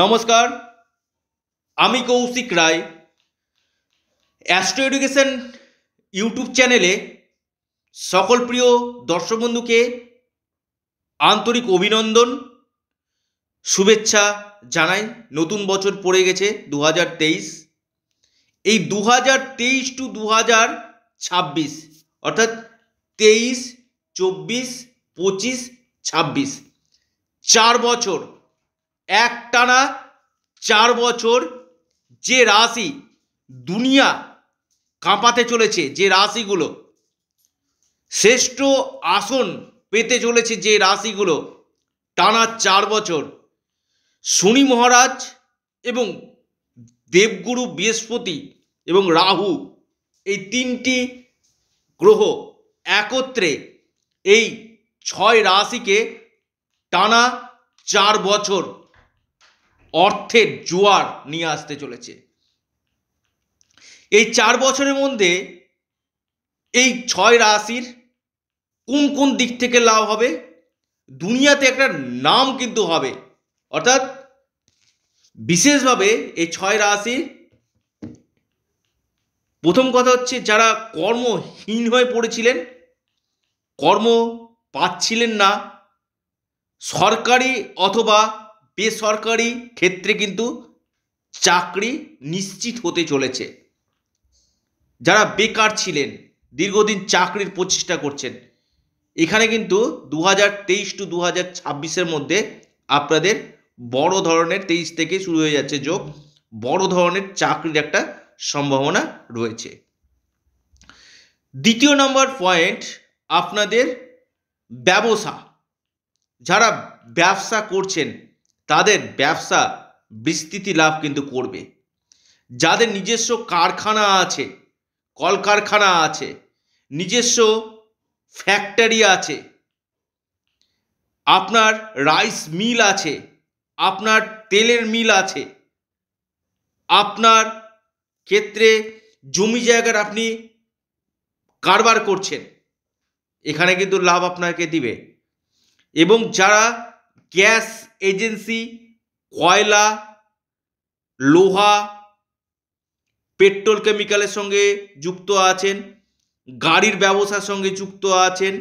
নমস্কার আমি Koushik Roy Astro Education YouTube চ্যানেলে সকল প্রিয় দর্শক বন্ধুকে আন্তরিক অভিনন্দন শুভেচ্ছা জানাই নতুন বছর পড়ে গেছে দু এই দু তেইশ টু দু ছাব্বিশ অর্থাৎ তেইশ চব্বিশ পঁচিশ ছাব্বিশ চার বছর এক টানা চার বছর যে রাশি দুনিয়া কাঁপাতে চলেছে যে রাশিগুলো শ্রেষ্ঠ আসন পেতে চলেছে যে রাশিগুলো টানা চার বছর শনি মহারাজ এবং দেবগুরু বৃহস্পতি এবং রাহু এই তিনটি গ্রহ একত্রে এই ছয় রাশিকে টানা চার বছর অর্থের জোয়ার নিয়ে আসতে চলেছে এই চার বছরের মধ্যে এই ছয় রাশির কোন কোন দিক থেকে লাভ হবে দুনিয়াতে একটা নাম কিন্তু হবে অর্থাৎ বিশেষভাবে এই ছয় রাশির প্রথম কথা হচ্ছে যারা কর্মহীন হয়ে পড়েছিলেন কর্ম পাচ্ছিলেন না সরকারি অথবা বেসরকারি ক্ষেত্রে কিন্তু চাকরি নিশ্চিত হতে চলেছে যারা বেকার ছিলেন দীর্ঘদিন চাকরির প্রচেষ্টা করছেন এখানে কিন্তু দু হাজার তেইশ টু দু হাজার ছাব্বিশের মধ্যে আপনাদের বড় ধরনের তেইশ থেকে শুরু হয়ে যাচ্ছে যোগ বড় ধরনের চাকরির একটা সম্ভাবনা রয়েছে দ্বিতীয় নম্বর পয়েন্ট আপনাদের ব্যবসা যারা ব্যবসা করছেন তাদের ব্যবসা বিস্তৃতি লাভ কিন্তু করবে যাদের নিজস্ব কারখানা আছে কলকারখানা আছে নিজস্ব ফ্যাক্টরি আছে আপনার রাইস মিল আছে আপনার তেলের মিল আছে আপনার ক্ষেত্রে জমি জায়গার আপনি কারবার করছেন এখানে কিন্তু লাভ আপনাকে দিবে এবং যারা গ্যাস এজেন্সি কয়লা লোহা পেট্রোল কেমিক্যালের সঙ্গে যুক্ত আছেন গাড়ির ব্যবসার সঙ্গে যুক্ত আছেন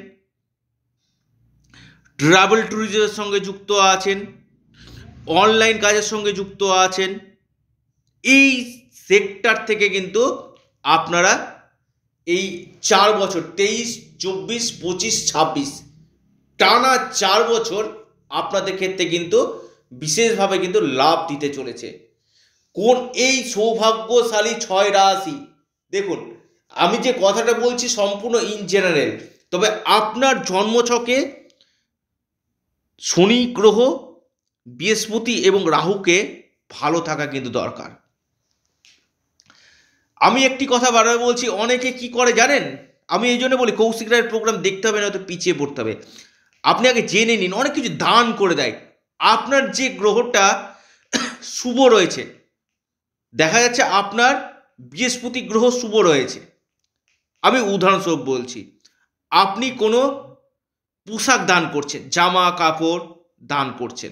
ট্রাভেল ট্যুরিজমের সঙ্গে যুক্ত আছেন অনলাইন কাজের সঙ্গে যুক্ত আছেন এই সেক্টর থেকে কিন্তু আপনারা এই চার বছর তেইশ চব্বিশ পঁচিশ ছাব্বিশ টানা চার বছর আপনাদের ক্ষেত্রে কিন্তু বিশেষভাবে কিন্তু লাভ দিতে চলেছে কোন এই সৌভাগ্যশালী ছয় রাশি দেখুন আমি যে কথাটা বলছি সম্পূর্ণ ইন জেনারেল তবে আপনার জন্মছকে শনি গ্রহ বৃহস্পতি এবং রাহুকে ভালো থাকা কিন্তু দরকার আমি একটি কথা বারবার বলছি অনেকে কি করে জানেন আমি এই জন্য বলি কৌশিক রায়ের প্রোগ্রাম দেখতে হবে নয়তো পিছিয়ে পড়তে হবে আপনি আগে জেনে নিন অনেক কিছু দান করে দেয় আপনার যে গ্রহটা শুভ রয়েছে দেখা যাচ্ছে আপনার বৃহস্পতি গ্রহ শুভ রয়েছে আমি উদাহরণস্বরূপ বলছি আপনি কোনো পোশাক দান করছেন জামা কাপড় দান করছেন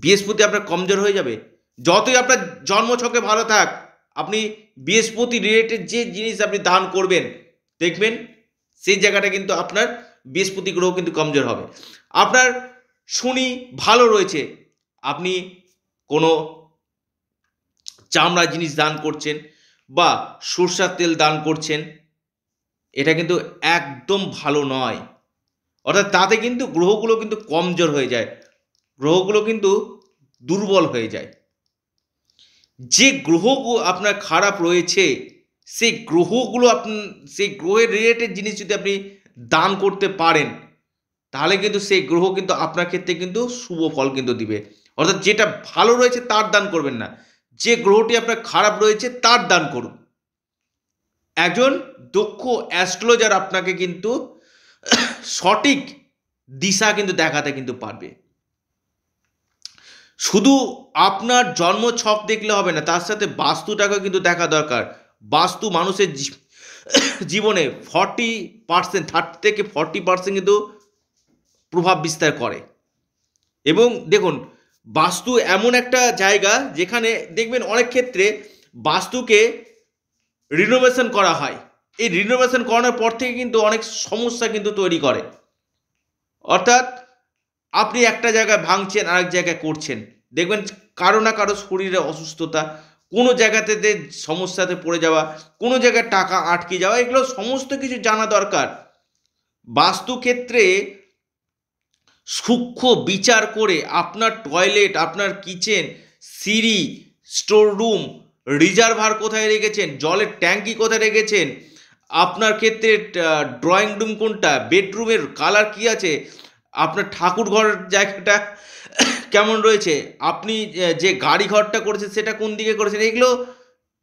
বৃহস্পতি আপনার কমজোর হয়ে যাবে যতই আপনার জন্মছকে ভালো থাক আপনি বৃহস্পতি রিলেটেড যে জিনিস আপনি দান করবেন দেখবেন সেই জায়গাটা কিন্তু আপনার বৃহস্পতি গ্রহ কিন্তু কমজোর হবে আপনার শনি ভালো রয়েছে আপনি কোনো চামড়া জিনিস দান করছেন বা সরষার তেল দান করছেন এটা কিন্তু একদম ভালো নয় অর্থাৎ তাতে কিন্তু গ্রহগুলো কিন্তু কমজোর হয়ে যায় গ্রহগুলো কিন্তু দুর্বল হয়ে যায় যে গ্রহ আপনার খারাপ রয়েছে সেই গ্রহগুলো আপনি সেই গ্রহের রিলেটেড জিনিস যদি আপনি দান করতে পারেন তাহলে কিন্তু সেই গ্রহ কিন্তু আপনার ক্ষেত্রে কিন্তু শুভ ফল কিন্তু দিবে অর্থাৎ যেটা ভালো রয়েছে তার দান করবেন না যে গ্রহটি আপনার খারাপ রয়েছে তার দান করুন একজন দক্ষ অ্যাস্ট্রোলজার আপনাকে কিন্তু সঠিক দিশা কিন্তু দেখাতে কিন্তু পারবে শুধু আপনার জন্ম ছক দেখলে হবে না তার সাথে বাস্তুটাকে কিন্তু দেখা দরকার বাস্তু মানুষের জীবনে ফর্টি পার্সেন্ট থার্টি থেকে ফর্টি পার্সেন্ট কিন্তু প্রভাব বিস্তার করে এবং দেখুন বাস্তু এমন একটা জায়গা যেখানে দেখবেন অনেক ক্ষেত্রে বাস্তুকে রিনোভেশন করা হয় এই রিনোভেশন করানোর পর থেকে কিন্তু অনেক সমস্যা কিন্তু তৈরি করে অর্থাৎ আপনি একটা জায়গায় ভাঙছেন আরেক জায়গায় করছেন দেখবেন কারো না কারো শরীরে অসুস্থতা কোনো জায়গাতে সমস্যাতে পড়ে যাওয়া কোনো জায়গায় টাকা আটকে যাওয়া এগুলো সমস্ত কিছু জানা দরকার বাস্তুক্ষেত্রে সূক্ষ্ম বিচার করে আপনার টয়লেট আপনার কিচেন সিঁড়ি স্টোর রুম রিজার্ভার কোথায় রেখেছেন জলের ট্যাঙ্কি কোথায় রেখেছেন আপনার ক্ষেত্রে ড্রয়িং রুম কোনটা বেডরুমের কালার কি আছে আপনার ঠাকুর ঘরের জায়গাটা কেমন রয়েছে আপনি যে গাড়ি ঘরটা করেছেন সেটা কোন দিকে করেছেন এগুলো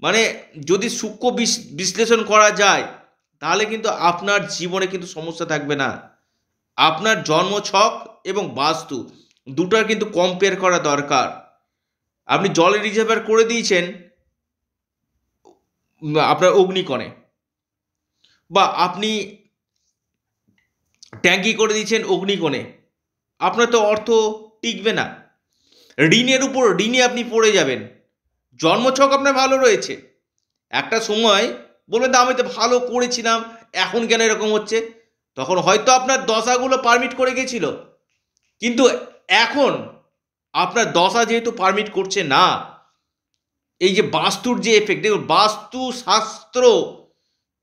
মানে যদি সূক্ষ্ম বিশ্লেষণ করা যায় তাহলে কিন্তু আপনার জীবনে কিন্তু সমস্যা থাকবে না আপনার জন্ম ছক এবং বাস্তু দুটার কিন্তু কম্পেয়ার করা দরকার আপনি জলের রিজার্ভার করে দিয়েছেন আপনার অগ্নিকণে বা আপনি ট্যাঙ্কি করে দিয়েছেন অগ্নিকণে আপনার তো অর্থ টিকবে না ঋণের উপর ঋণে আপনি পড়ে যাবেন জন্মছক আপনার ভালো রয়েছে একটা সময় বলবেন আমি তো ভালো করেছিলাম এখন কেন এরকম হচ্ছে তখন হয়তো আপনার দশাগুলো পারমিট করে গেছিল কিন্তু এখন আপনার দশা যেহেতু পারমিট করছে না এই যে বাস্তুর যে এফেক্ট দেখুন বাস্তু শাস্ত্র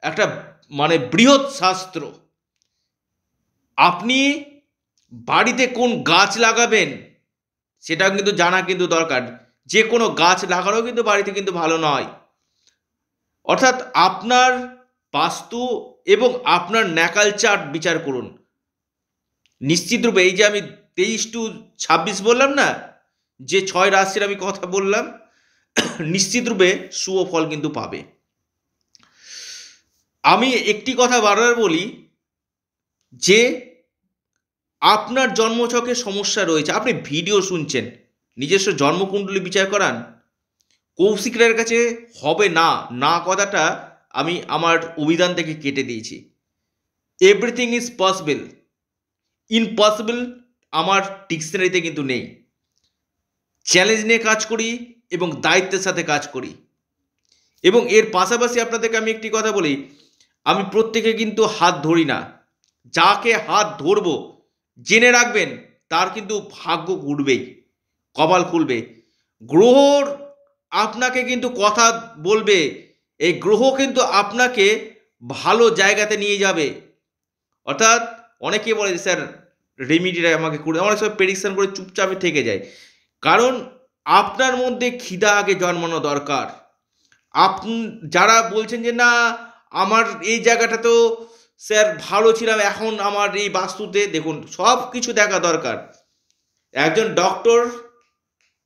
একটা মানে বৃহৎ শাস্ত্র আপনি বাড়িতে কোন গাছ লাগাবেন সেটাও কিন্তু জানা কিন্তু দরকার যে কোনো গাছ লাগানো কিন্তু বাড়িতে কিন্তু ভালো নয় অর্থাৎ আপনার বাস্তু এবং আপনার ন্যাকাল চার্ট বিচার করুন নিশ্চিতরূপে এই যে আমি তেইশ টু ছাব্বিশ বললাম না যে ছয় রাশির আমি কথা বললাম নিশ্চিতরূপে শুভ ফল কিন্তু পাবে আমি একটি কথা বারবার বলি যে আপনার জন্মছকে সমস্যা রয়েছে আপনি ভিডিও শুনছেন নিজস্ব জন্মকুণ্ডলী বিচার করান কৌশিকরের কাছে হবে না না কথাটা আমি আমার অভিধান থেকে কেটে দিয়েছি এভরিথিং ইজ পসিবল ইম্পসিবল আমার ডিকশনারিতে কিন্তু নেই চ্যালেঞ্জ নিয়ে কাজ করি এবং দায়িত্বের সাথে কাজ করি এবং এর পাশাপাশি আপনাদেরকে আমি একটি কথা বলি আমি প্রত্যেকে কিন্তু হাত ধরি না যাকে হাত ধরবো জেনে রাখবেন তার কিন্তু ভাগ্য উঠবেই কপাল খুলবে গ্রহর আপনাকে কিন্তু কথা বলবে এই গ্রহ কিন্তু আপনাকে ভালো জায়গাতে নিয়ে যাবে অর্থাৎ অনেকে বলে যে স্যার রেমিডিটা আমাকে করে অনেক সময় প্রেডিকশান করে চুপচাপে থেকে যায় কারণ আপনার মধ্যে খিদা আগে জন্মানো দরকার আপ যারা বলছেন যে না আমার এই জায়গাটা তো স্যার ভালো ছিলাম এখন আমার এই বাস্তুতে দেখুন সব কিছু দেখা দরকার একজন ডক্টর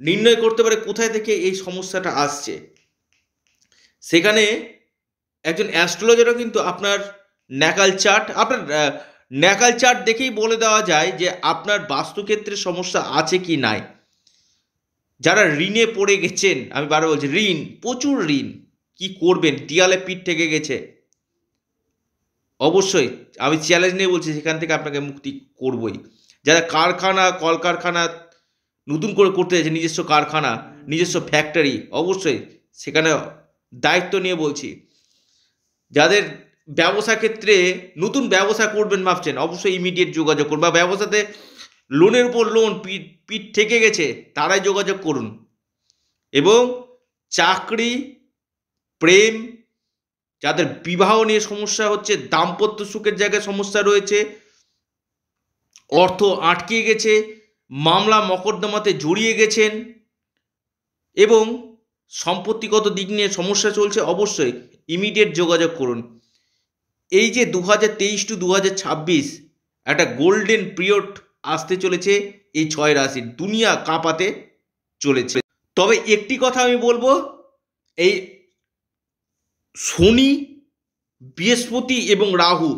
নির্ণয় করতে পারে কোথায় থেকে এই সমস্যাটা আসছে সেখানে একজন অ্যাস্ট্রোলজারও কিন্তু আপনার ন্যাকাল চার্ট আপনার ন্যাকাল চার্ট দেখেই বলে দেওয়া যায় যে আপনার বাস্তুক্ষেত্রে সমস্যা আছে কি নাই যারা ঋণে পড়ে গেছেন আমি বারো বলছি ঋণ প্রচুর ঋণ কি করবেন দিয়ালে পিঠ থেকে গেছে অবশ্যই আমি চ্যালেঞ্জ নিয়ে বলছি সেখান থেকে আপনাকে মুক্তি করবই যারা কারখানা কলকারখানা নতুন করে করতে চাইছে নিজস্ব কারখানা নিজস্ব ফ্যাক্টরি অবশ্যই সেখানে দায়িত্ব নিয়ে বলছি যাদের ব্যবসা ক্ষেত্রে নতুন ব্যবসা করবেন ভাবছেন অবশ্যই ইমিডিয়েট যোগাযোগ করুন বা ব্যবসাতে লোনের উপর লোন পিঠ পিঠ থেকে গেছে তারাই যোগাযোগ করুন এবং চাকরি প্রেম যাদের বিবাহ নিয়ে সমস্যা হচ্ছে দাম্পত্য সুখের জায়গায় সমস্যা রয়েছে অর্থ আটকে গেছে মামলা মকদ্দমাতে জড়িয়ে গেছেন এবং সম্পত্তিগত দিক নিয়ে সমস্যা চলছে অবশ্যই ইমিডিয়েট যোগাযোগ করুন এই যে দু হাজার তেইশ টু দু হাজার ছাব্বিশ একটা গোল্ডেন পিরিয়ড আসতে চলেছে এই ছয় রাশির দুনিয়া কাঁপাতে চলেছে তবে একটি কথা আমি বলবো এই শনি বৃহস্পতি এবং রাহু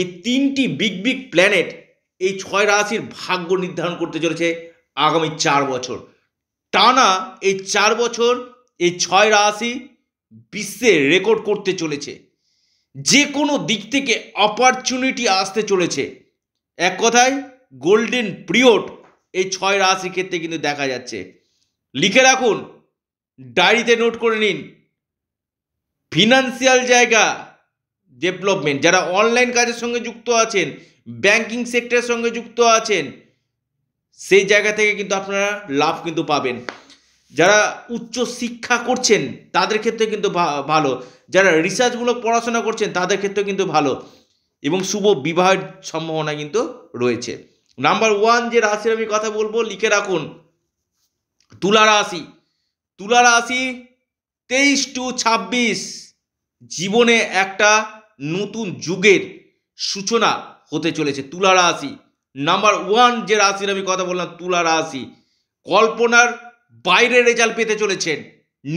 এই তিনটি বিগ বিগ প্ল্যানেট এই ছয় রাশির ভাগ্য নির্ধারণ করতে চলেছে আগামী চার বছর টানা এই চার বছর এই ছয় রাশি বিশ্বে রেকর্ড করতে চলেছে যে কোনো দিক থেকে অপরচুনিটি আসতে চলেছে এক কথায় গোল্ডেন পিরিয়ড এই ছয় রাশির ক্ষেত্রে কিন্তু দেখা যাচ্ছে লিখে রাখুন ডায়েরিতে নোট করে নিন ফিনান্সিয়াল জায়গা ডেভেলপমেন্ট যারা অনলাইন কাজের সঙ্গে যুক্ত আছেন ব্যাংকিং সেক্টরের সঙ্গে যুক্ত আছেন সেই জায়গা থেকে কিন্তু আপনারা লাভ কিন্তু পাবেন যারা উচ্চ শিক্ষা করছেন তাদের ক্ষেত্রে কিন্তু ভালো যারা রিসার্চমূলক পড়াশোনা করছেন তাদের ক্ষেত্রে কিন্তু ভালো এবং শুভ বিবাহের সম্ভাবনা কিন্তু রয়েছে নাম্বার ওয়ান যে রাশির আমি কথা বলবো লিখে রাখুন তুলা রাশি তুলা রাশি তেইশ টু ছাব্বিশ জীবনে একটা নতুন যুগের সূচনা হতে চলেছে তুলা রাশি নাম্বার ওয়ান যে রাশির আমি কথা বললাম তুলা রাশি কল্পনার বাইরে রেজাল্ট পেতে চলেছেন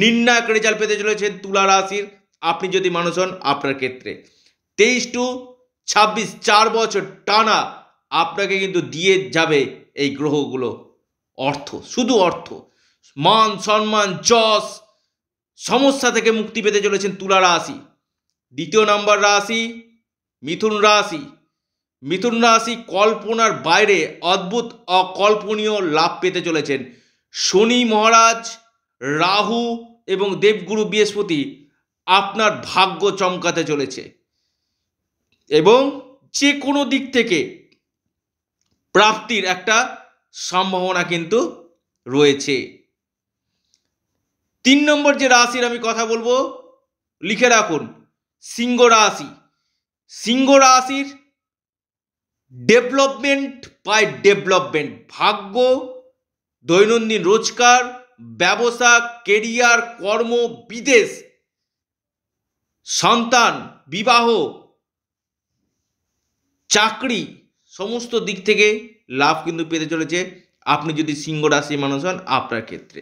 নির্ণায়ক রেজাল্ট পেতে চলেছেন তুলা রাশির আপনি যদি মানুষ হন আপনার ক্ষেত্রে তেইশ টু ছাব্বিশ চার বছর টানা আপনাকে কিন্তু দিয়ে যাবে এই গ্রহগুলো অর্থ শুধু অর্থ মান সম্মান যশ সমস্যা থেকে মুক্তি পেতে চলেছেন তুলা রাশি দ্বিতীয় নম্বর রাশি মিথুন রাশি মিথুন রাশি কল্পনার বাইরে অদ্ভুত অকল্পনীয় লাভ পেতে চলেছেন শনি মহারাজ রাহু এবং দেবগুরু বৃহস্পতি আপনার ভাগ্য চমকাতে চলেছে এবং যে কোনো দিক থেকে প্রাপ্তির একটা সম্ভাবনা কিন্তু রয়েছে তিন নম্বর যে রাশির আমি কথা বলবো লিখে রাখুন সিংহ রাশি সিংহ রাশির ডেভেলপমেন্ট বাই ডেভেলপমেন্ট ভাগ্য দৈনন্দিন রোজগার ব্যবসা কেরিয়ার কর্ম বিদেশ সন্তান বিবাহ চাকরি সমস্ত দিক থেকে লাভ কিন্তু পেতে চলেছে আপনি যদি সিংহ রাশির মানুষ হন আপনার ক্ষেত্রে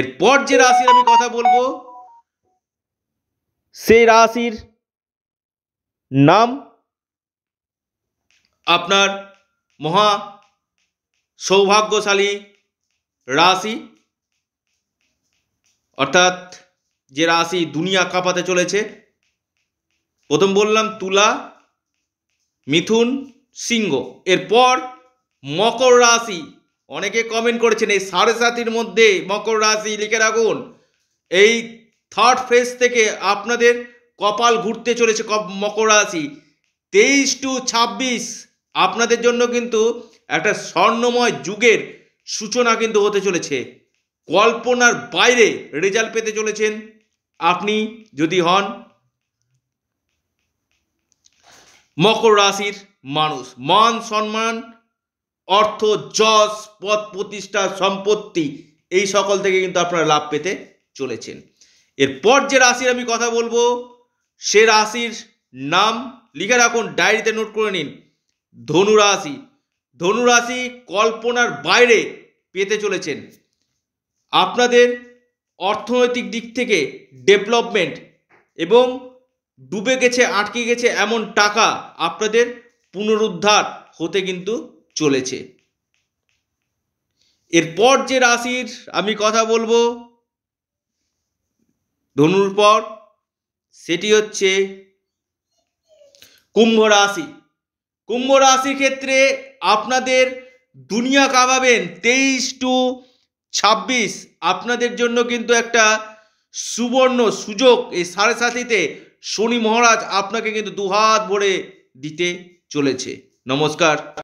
এরপর যে রাশির আমি কথা বলবো সেই রাশির নাম আপনার মহা সৌভাগ্যশালী রাশি অর্থাৎ যে রাশি দুনিয়া কাঁপাতে চলেছে প্রথম বললাম তুলা মিথুন সিংহ এরপর মকর রাশি অনেকে কমেন্ট করেছেন এই সাড়ে সাতির মধ্যে মকর রাশি লিখে রাখুন এই থার্ড ফেজ থেকে আপনাদের কপাল ঘুরতে চলেছে মকর রাশি তেইশ টু ছাব্বিশ আপনাদের জন্য কিন্তু একটা স্বর্ণময় যুগের সূচনা কিন্তু হতে চলেছে কল্পনার বাইরে রেজাল্ট পেতে চলেছেন আপনি যদি হন মকর রাশির মানুষ মান সম্মান অর্থ যশ পদ প্রতিষ্ঠা সম্পত্তি এই সকল থেকে কিন্তু আপনারা লাভ পেতে চলেছেন এরপর যে রাশির আমি কথা বলবো সে রাশির নাম লিখে রাখুন ডায়েরিতে নোট করে নিন ধনু রাশি ধনু রাশি কল্পনার বাইরে পেতে চলেছেন আপনাদের অর্থনৈতিক দিক থেকে ডেভেলপমেন্ট এবং ডুবে গেছে আটকে গেছে এমন টাকা আপনাদের পুনরুদ্ধার হতে কিন্তু চলেছে এরপর যে রাশির আমি কথা বলবো ধনুর পর সেটি হচ্ছে কুম্ভ রাশি কুম্ভ রাশির ক্ষেত্রে আপনাদের দুনিয়া কামাবেন তেইশ টু ছাব্বিশ আপনাদের জন্য কিন্তু একটা সুবর্ণ সুযোগ এই সাড়ে সাথীতে শনি মহারাজ আপনাকে কিন্তু দুহাত ভরে দিতে চলেছে নমস্কার